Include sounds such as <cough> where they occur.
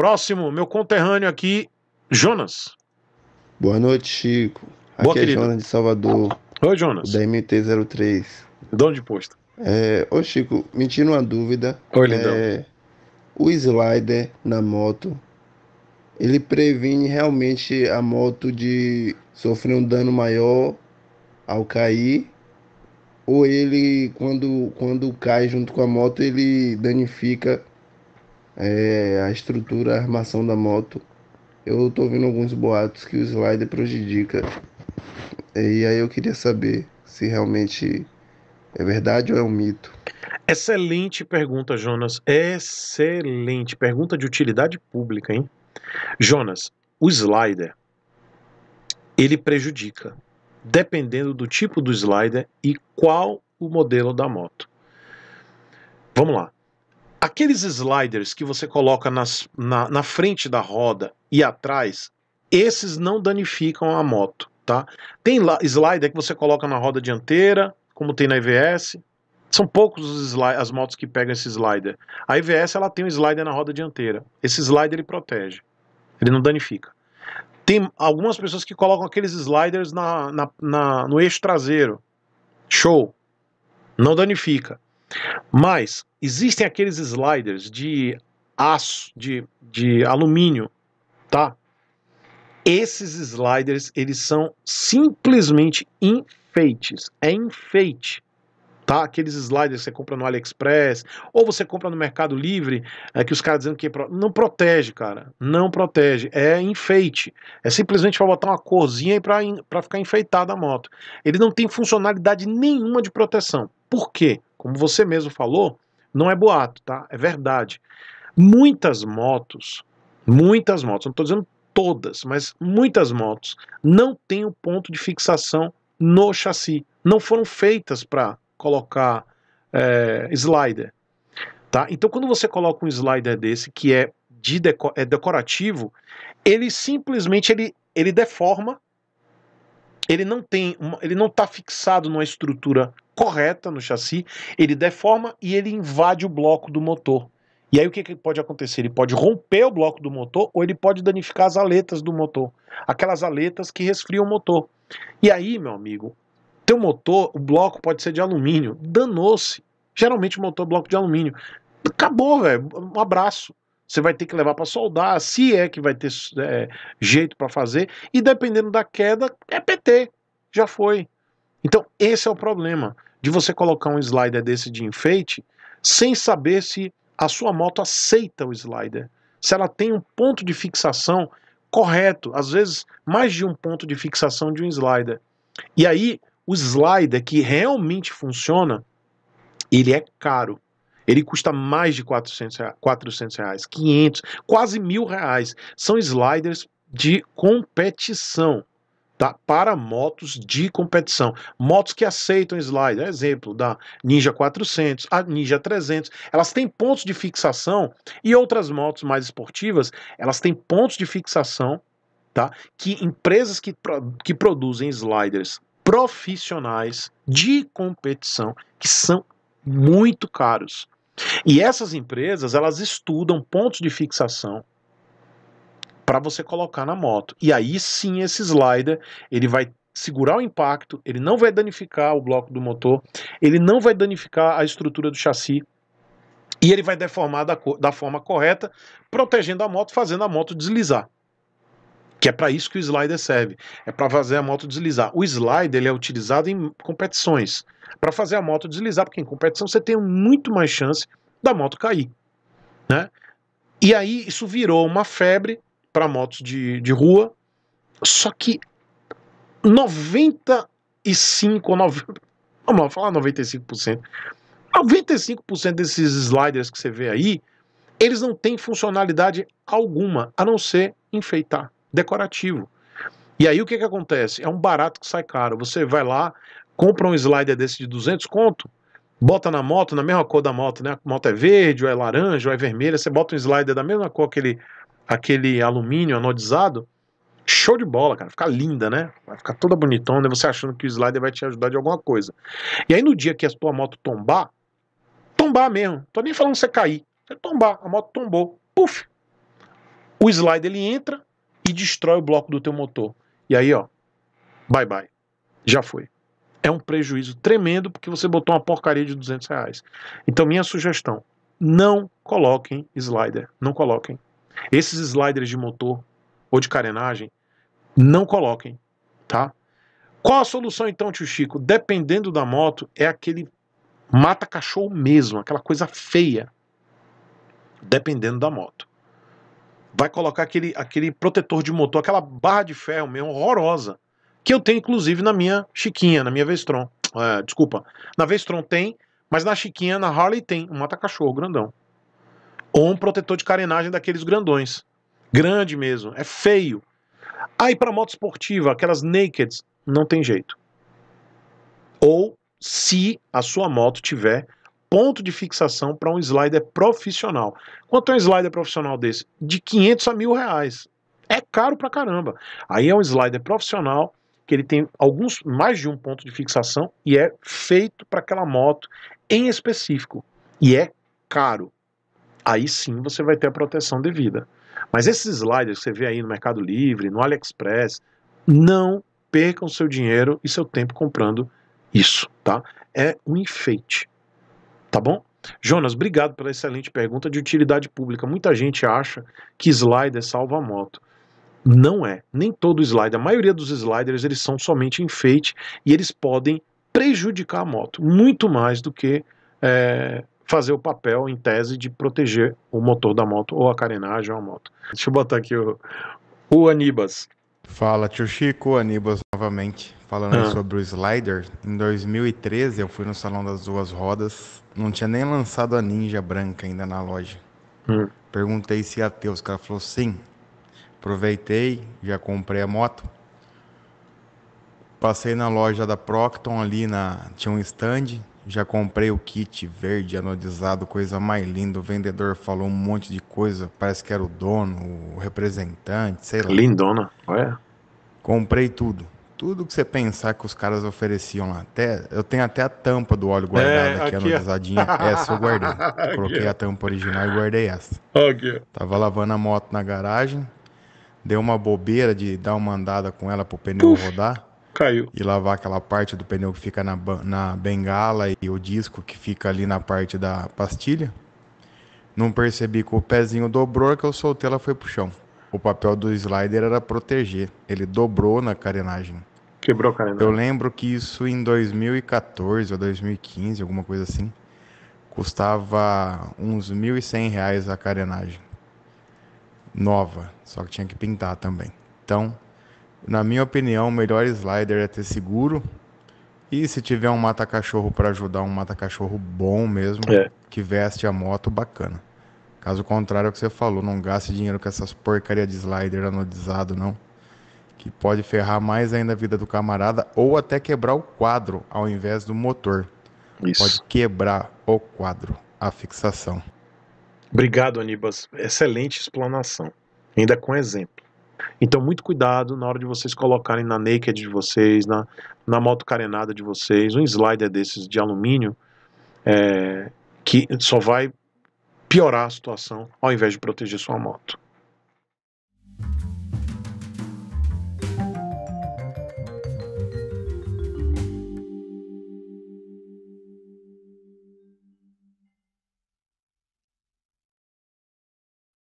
Próximo, meu conterrâneo aqui, Jonas. Boa noite, Chico. Aqui Boa, é Jonas de Salvador. Oi, Jonas. Da MT-03. Dono de posto. É, ô, Chico, me tira uma dúvida. Oi, lindão. É, o slider na moto, ele previne realmente a moto de sofrer um dano maior ao cair? Ou ele, quando, quando cai junto com a moto, ele danifica é, a estrutura, a armação da moto. Eu estou ouvindo alguns boatos que o slider prejudica. E aí eu queria saber se realmente é verdade ou é um mito. Excelente pergunta, Jonas. Excelente. Pergunta de utilidade pública, hein? Jonas, o slider ele prejudica, dependendo do tipo do slider e qual o modelo da moto. Vamos lá. Aqueles sliders que você coloca nas, na, na frente da roda e atrás, esses não danificam a moto, tá? Tem lá, slider que você coloca na roda dianteira, como tem na EVS. São poucos as motos que pegam esse slider. A EVS ela tem um slider na roda dianteira. Esse slider ele protege, ele não danifica. Tem algumas pessoas que colocam aqueles sliders na, na, na no eixo traseiro. Show! Não danifica. Mas existem aqueles sliders de aço, de, de alumínio, tá? Esses sliders, eles são simplesmente enfeites. É enfeite. Tá? Aqueles sliders que você compra no AliExpress, ou você compra no Mercado Livre, é, que os caras dizendo que é pro... não protege, cara. Não protege. É enfeite. É simplesmente para botar uma corzinha aí para ficar enfeitada a moto. Ele não tem funcionalidade nenhuma de proteção. Por quê? como você mesmo falou, não é boato, tá? É verdade. Muitas motos, muitas motos, não estou dizendo todas, mas muitas motos não têm o um ponto de fixação no chassi. Não foram feitas para colocar é, slider. Tá? Então, quando você coloca um slider desse que é, de deco é decorativo, ele simplesmente ele, ele deforma, ele não tem, uma, ele não está fixado numa estrutura correta no chassi, ele deforma e ele invade o bloco do motor. E aí o que, que pode acontecer? Ele pode romper o bloco do motor ou ele pode danificar as aletas do motor, aquelas aletas que resfriam o motor. E aí, meu amigo, teu motor, o bloco pode ser de alumínio, danou-se. Geralmente o motor é bloco de alumínio. Acabou, velho. Um abraço. Você vai ter que levar para soldar, se é que vai ter é, jeito para fazer. E dependendo da queda, é PT. Já foi. Então, esse é o problema de você colocar um slider desse de enfeite sem saber se a sua moto aceita o slider, se ela tem um ponto de fixação correto, às vezes mais de um ponto de fixação de um slider. E aí, o slider que realmente funciona, ele é caro. Ele custa mais de 400 reais, 400 reais 500, quase mil reais. São sliders de competição tá? para motos de competição. Motos que aceitam slide, exemplo da Ninja 400, a Ninja 300, elas têm pontos de fixação e outras motos mais esportivas, elas têm pontos de fixação tá? que empresas que, que produzem sliders profissionais de competição, que são muito caros. E essas empresas, elas estudam pontos de fixação para você colocar na moto. E aí sim esse slider ele vai segurar o impacto, ele não vai danificar o bloco do motor, ele não vai danificar a estrutura do chassi e ele vai deformar da, da forma correta, protegendo a moto, fazendo a moto deslizar. Que é para isso que o slider serve, é para fazer a moto deslizar. O slider ele é utilizado em competições para fazer a moto deslizar, porque em competição você tem muito mais chance da moto cair, né? E aí isso virou uma febre para motos de, de rua. Só que 95 ou 90, <laughs> vamos falar 95%. 95% desses sliders que você vê aí, eles não têm funcionalidade alguma, a não ser enfeitar, decorativo. E aí o que, que acontece? É um barato que sai caro. Você vai lá, compra um slider desse de 200 conto, bota na moto, na mesma cor da moto, né? A moto é verde, ou é laranja, ou é vermelha, você bota um slider da mesma cor que ele aquele alumínio anodizado, show de bola, cara. Fica linda, né? Vai ficar toda bonitona, você achando que o slider vai te ajudar de alguma coisa. E aí no dia que a tua moto tombar, tombar mesmo, tô nem falando você cair, você tombar, a moto tombou, puf. O slider ele entra e destrói o bloco do teu motor. E aí, ó, bye bye. Já foi. É um prejuízo tremendo porque você botou uma porcaria de 200 reais. Então, minha sugestão: não coloquem slider, não coloquem esses sliders de motor ou de carenagem, não coloquem, tá? Qual a solução então, tio Chico? Dependendo da moto, é aquele mata-cachorro mesmo, aquela coisa feia. Dependendo da moto. Vai colocar aquele, aquele protetor de motor, aquela barra de ferro meio horrorosa, que eu tenho inclusive na minha Chiquinha, na minha Vestron. É, desculpa, na Vestron tem, mas na Chiquinha, na Harley tem um mata-cachorro grandão. Ou um protetor de carenagem daqueles grandões. Grande mesmo, é feio. Aí para moto esportiva, aquelas naked, não tem jeito. Ou se a sua moto tiver ponto de fixação para um slider profissional. Quanto é um slider profissional desse? De 500 a mil reais. É caro pra caramba. Aí é um slider profissional que ele tem alguns mais de um ponto de fixação e é feito para aquela moto em específico e é caro aí sim você vai ter a proteção devida. Mas esses sliders que você vê aí no Mercado Livre, no AliExpress, não percam seu dinheiro e seu tempo comprando isso, tá? É um enfeite, tá bom? Jonas, obrigado pela excelente pergunta de utilidade pública. Muita gente acha que slider salva a moto. Não é. Nem todo slider. A maioria dos sliders eles são somente enfeite e eles podem prejudicar a moto muito mais do que é, fazer o papel, em tese, de proteger o motor da moto ou a carenagem ou a moto. Deixa eu botar aqui o, o Anibas. Fala, tio Chico, Anibas novamente. Falando ah. sobre o slider, em 2013 eu fui no Salão das Duas Rodas, não tinha nem lançado a Ninja branca ainda na loja. Hum. Perguntei se ia ter, os caras falaram sim. Aproveitei, já comprei a moto. Passei na loja da Procton ali, na, tinha um stand, já comprei o kit verde anodizado, coisa mais linda. O vendedor falou um monte de coisa, parece que era o dono, o representante, sei lá. Lindona, olha. Comprei tudo. Tudo que você pensar que os caras ofereciam lá. Até, eu tenho até a tampa do óleo guardada é, aqui, aqui, anodizadinha. essa eu guardei. <laughs> Coloquei a tampa original e guardei essa. Aqui. Tava lavando a moto na garagem, deu uma bobeira de dar uma andada com ela pro pneu Uf. rodar. Caiu. E lavar aquela parte do pneu que fica na, na bengala e o disco que fica ali na parte da pastilha. Não percebi que o pezinho dobrou, que eu soltei, ela foi pro chão. O papel do slider era proteger. Ele dobrou na carenagem. Quebrou a carenagem. Eu lembro que isso em 2014 ou 2015, alguma coisa assim, custava uns R$ 1.100 a carenagem. Nova, só que tinha que pintar também. Então, na minha opinião, o melhor slider é ter seguro. E se tiver um mata-cachorro para ajudar, um mata-cachorro bom mesmo, é. que veste a moto, bacana. Caso contrário, é o que você falou, não gaste dinheiro com essas porcaria de slider anodizado, não. Que pode ferrar mais ainda a vida do camarada ou até quebrar o quadro ao invés do motor. Isso. Pode quebrar o quadro, a fixação. Obrigado, Anibas. Excelente explanação. Ainda com exemplo. Então, muito cuidado na hora de vocês colocarem na naked de vocês, na, na moto carenada de vocês, um slider desses de alumínio, é, que só vai piorar a situação ao invés de proteger sua moto.